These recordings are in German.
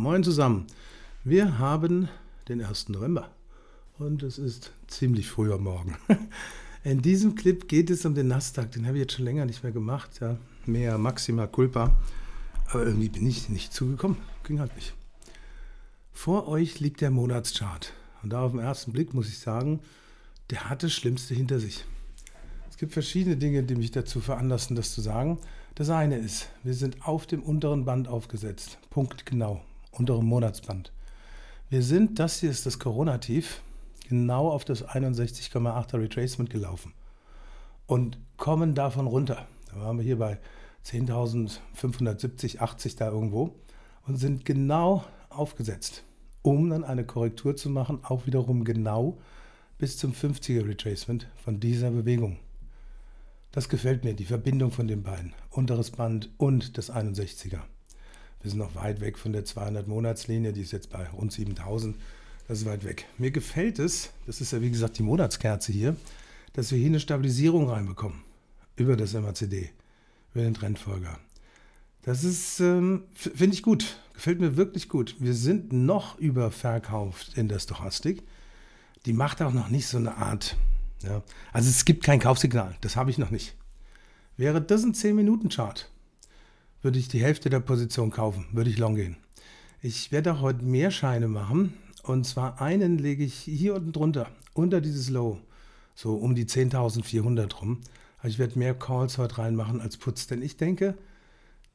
Moin zusammen. Wir haben den 1. November und es ist ziemlich früh am Morgen. In diesem Clip geht es um den Nasdaq. Den habe ich jetzt schon länger nicht mehr gemacht. Ja, mehr Maxima Culpa. Aber irgendwie bin ich nicht zugekommen. Ging halt nicht. Vor euch liegt der Monatschart. Und da auf den ersten Blick muss ich sagen, der hat das Schlimmste hinter sich. Es gibt verschiedene Dinge, die mich dazu veranlassen, das zu sagen. Das eine ist, wir sind auf dem unteren Band aufgesetzt. Punkt genau unteren Monatsband. Wir sind, das hier ist das Corona-Tief, genau auf das 61,8er Retracement gelaufen und kommen davon runter. Da waren wir hier bei 10.570, 80 da irgendwo und sind genau aufgesetzt, um dann eine Korrektur zu machen, auch wiederum genau bis zum 50er Retracement von dieser Bewegung. Das gefällt mir, die Verbindung von den beiden, unteres Band und das 61er. Wir sind noch weit weg von der 200-Monatslinie, die ist jetzt bei rund 7000. Das ist weit weg. Mir gefällt es, das ist ja wie gesagt die Monatskerze hier, dass wir hier eine Stabilisierung reinbekommen über das MACD, über den Trendfolger. Das ist, ähm, finde ich gut, gefällt mir wirklich gut. Wir sind noch überverkauft in der Stochastik. Die macht auch noch nicht so eine Art. Ja. Also es gibt kein Kaufsignal, das habe ich noch nicht. Wäre das ein 10-Minuten-Chart, würde ich die Hälfte der Position kaufen, würde ich long gehen. Ich werde auch heute mehr Scheine machen. Und zwar einen lege ich hier unten drunter, unter dieses Low, so um die 10.400 rum. Aber also ich werde mehr Calls heute reinmachen als Putz, denn ich denke,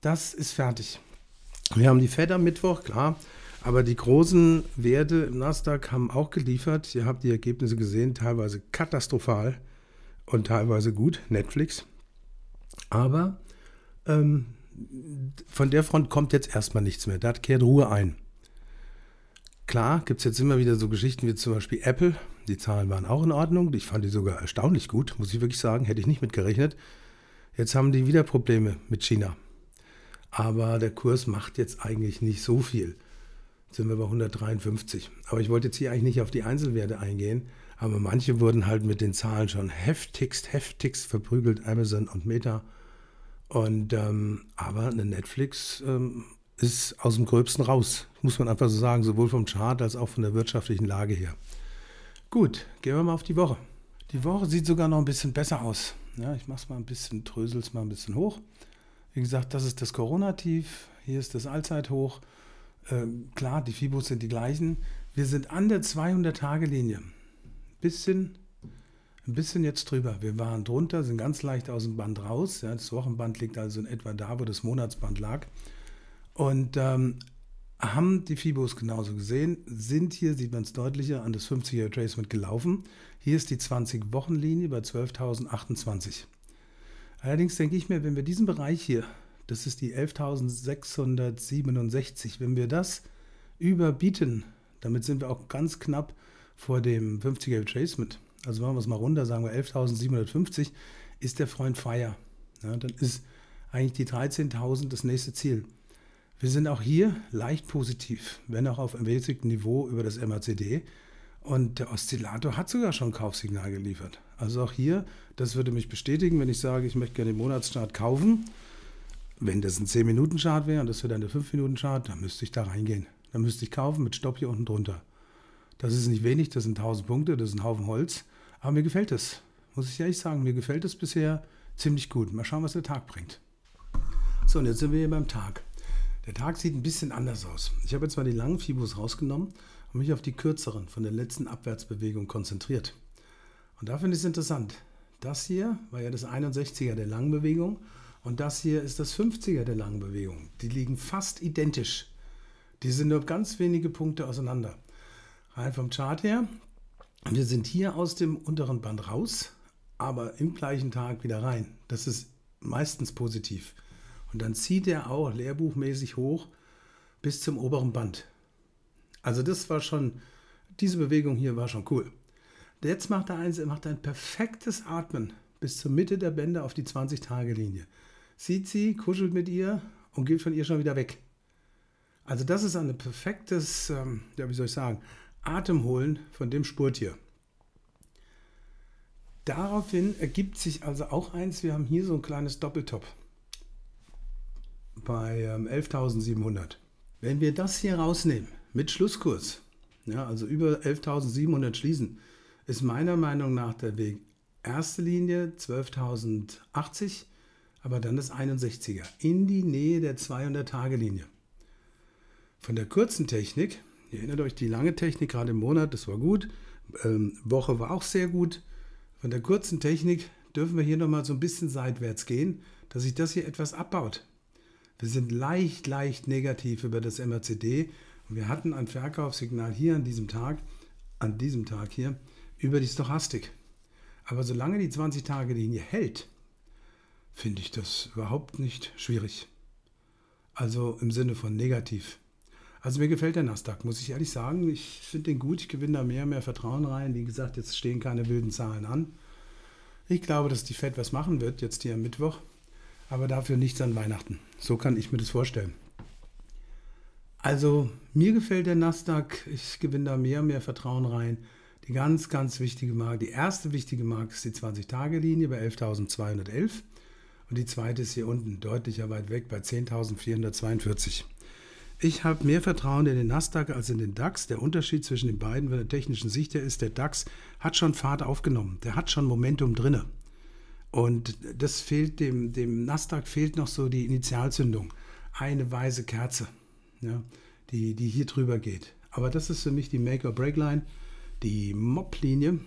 das ist fertig. Wir haben die Fed am Mittwoch, klar. Aber die großen Werte im Nasdaq haben auch geliefert. Ihr habt die Ergebnisse gesehen, teilweise katastrophal und teilweise gut. Netflix. Aber ähm, von der Front kommt jetzt erstmal nichts mehr. Da kehrt Ruhe ein. Klar, gibt es jetzt immer wieder so Geschichten wie zum Beispiel Apple. Die Zahlen waren auch in Ordnung. Ich fand die sogar erstaunlich gut, muss ich wirklich sagen. Hätte ich nicht mitgerechnet. Jetzt haben die wieder Probleme mit China. Aber der Kurs macht jetzt eigentlich nicht so viel. Jetzt sind wir bei 153. Aber ich wollte jetzt hier eigentlich nicht auf die Einzelwerte eingehen. Aber manche wurden halt mit den Zahlen schon heftigst, heftigst verprügelt. Amazon und Meta. Und ähm, aber eine Netflix ähm, ist aus dem Gröbsten raus, muss man einfach so sagen, sowohl vom Chart als auch von der wirtschaftlichen Lage her. Gut, gehen wir mal auf die Woche. Die Woche sieht sogar noch ein bisschen besser aus. Ja, ich mache es mal ein bisschen, drösel es mal ein bisschen hoch. Wie gesagt, das ist das Corona-Tief, hier ist das Allzeithoch. Ähm, klar, die Fibos sind die gleichen. Wir sind an der 200-Tage-Linie. Bisschen ein bisschen jetzt drüber. Wir waren drunter, sind ganz leicht aus dem Band raus. Ja, das Wochenband liegt also in etwa da, wo das Monatsband lag. Und ähm, haben die Fibos genauso gesehen, sind hier, sieht man es deutlicher, an das 50er Tracement gelaufen. Hier ist die 20-Wochen-Linie bei 12.028. Allerdings denke ich mir, wenn wir diesen Bereich hier, das ist die 11.667, wenn wir das überbieten, damit sind wir auch ganz knapp vor dem 50er Tracement also machen wir es mal runter, sagen wir 11.750, ist der Freund Feier. Ja, dann ist eigentlich die 13.000 das nächste Ziel. Wir sind auch hier leicht positiv, wenn auch auf ermäßigtem Niveau über das MACD. Und der Oszillator hat sogar schon ein Kaufsignal geliefert. Also auch hier, das würde mich bestätigen, wenn ich sage, ich möchte gerne den Monatschart kaufen. Wenn das ein 10-Minuten-Chart wäre und das wäre dann der 5-Minuten-Chart, dann müsste ich da reingehen. Dann müsste ich kaufen mit Stopp hier unten drunter. Das ist nicht wenig, das sind 1000 Punkte, das ist ein Haufen Holz. Aber mir gefällt es, muss ich ehrlich sagen, mir gefällt es bisher ziemlich gut. Mal schauen, was der Tag bringt. So, und jetzt sind wir hier beim Tag. Der Tag sieht ein bisschen anders aus. Ich habe jetzt mal die langen Fibus rausgenommen und mich auf die kürzeren von der letzten Abwärtsbewegung konzentriert. Und da finde ich es interessant. Das hier war ja das 61er der langen Bewegung und das hier ist das 50er der langen Bewegung. Die liegen fast identisch. Die sind nur ganz wenige Punkte auseinander. Rein vom Chart her wir sind hier aus dem unteren Band raus, aber im gleichen Tag wieder rein. Das ist meistens positiv. Und dann zieht er auch lehrbuchmäßig hoch bis zum oberen Band. Also das war schon, diese Bewegung hier war schon cool. Jetzt macht er, eins, er macht ein perfektes Atmen bis zur Mitte der Bänder auf die 20-Tage-Linie. Sieht sie, kuschelt mit ihr und geht von ihr schon wieder weg. Also das ist ein perfektes, ähm, ja wie soll ich sagen, Atem holen von dem Spurtier. Daraufhin ergibt sich also auch eins, wir haben hier so ein kleines Doppeltop bei 11.700. Ähm, Wenn wir das hier rausnehmen mit Schlusskurs, ja, also über 11.700 schließen, ist meiner Meinung nach der Weg erste Linie 12.080, aber dann das 61er in die Nähe der 200-Tage-Linie. Von der kurzen Technik Ihr erinnert euch, die lange Technik gerade im Monat, das war gut. Ähm, Woche war auch sehr gut. Von der kurzen Technik dürfen wir hier nochmal so ein bisschen seitwärts gehen, dass sich das hier etwas abbaut. Wir sind leicht, leicht negativ über das MACD und wir hatten ein Verkaufssignal hier an diesem Tag, an diesem Tag hier, über die Stochastik. Aber solange die 20-Tage-Linie hält, finde ich das überhaupt nicht schwierig. Also im Sinne von negativ. Also mir gefällt der Nasdaq, muss ich ehrlich sagen. Ich finde den gut, ich gewinne da mehr und mehr Vertrauen rein. Wie gesagt, jetzt stehen keine wilden Zahlen an. Ich glaube, dass die Fed was machen wird, jetzt hier am Mittwoch, aber dafür nichts an Weihnachten. So kann ich mir das vorstellen. Also mir gefällt der Nasdaq, ich gewinne da mehr und mehr Vertrauen rein. Die ganz, ganz wichtige Marke, die erste wichtige Marke ist die 20-Tage-Linie bei 11.211 und die zweite ist hier unten, deutlicher weit weg bei 10.442. Ich habe mehr Vertrauen in den Nasdaq als in den DAX. Der Unterschied zwischen den beiden von der technischen Sicht her ist, der DAX hat schon Fahrt aufgenommen, der hat schon Momentum drinne. Und das fehlt dem, dem Nasdaq fehlt noch so die Initialzündung. Eine weiße Kerze, ja, die, die hier drüber geht. Aber das ist für mich die Make-or-Break-Line, die mop linie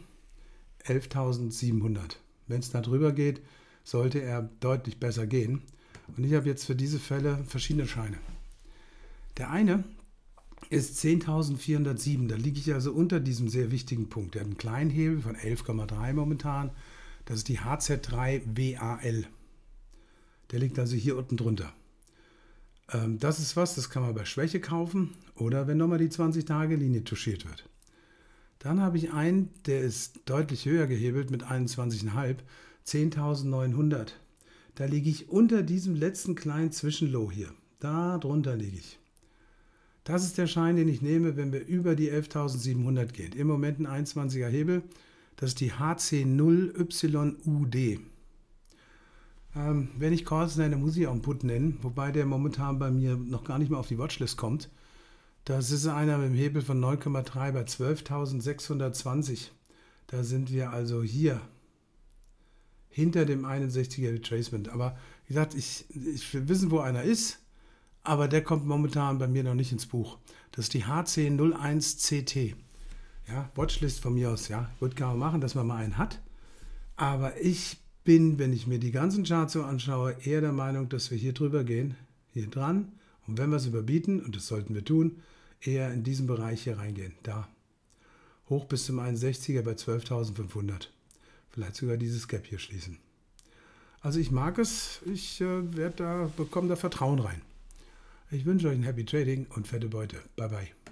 11.700. Wenn es da drüber geht, sollte er deutlich besser gehen. Und ich habe jetzt für diese Fälle verschiedene Scheine. Der eine ist 10.407, da liege ich also unter diesem sehr wichtigen Punkt. Der hat einen kleinen Hebel von 11,3 momentan. Das ist die HZ3WAL. Der liegt also hier unten drunter. Ähm, das ist was, das kann man bei Schwäche kaufen oder wenn nochmal die 20-Tage-Linie touchiert wird. Dann habe ich einen, der ist deutlich höher gehebelt mit 21,5, 10.900. Da liege ich unter diesem letzten kleinen Zwischenlow hier. Da drunter liege ich. Das ist der Schein, den ich nehme, wenn wir über die 11.700 gehen. Im Moment ein 21er Hebel. Das ist die HC0YUD. Ähm, wenn ich Calls nenne, muss ich auch einen Put nennen, wobei der momentan bei mir noch gar nicht mal auf die Watchlist kommt. Das ist einer mit dem Hebel von 9,3 bei 12.620. Da sind wir also hier hinter dem 61er Retracement. Aber wie gesagt, ich, ich will wissen, wo einer ist aber der kommt momentan bei mir noch nicht ins Buch. Das ist die HC01CT. Ja, Watchlist von mir aus, ja. Gut, kann man machen, dass man mal einen hat. Aber ich bin, wenn ich mir die ganzen Charts so anschaue, eher der Meinung, dass wir hier drüber gehen, hier dran. Und wenn wir es überbieten, und das sollten wir tun, eher in diesen Bereich hier reingehen, da. Hoch bis zum 61er bei 12.500. Vielleicht sogar dieses Gap hier schließen. Also ich mag es, ich äh, werde da, bekomme da Vertrauen rein. Ich wünsche euch ein Happy Trading und fette Beute. Bye bye.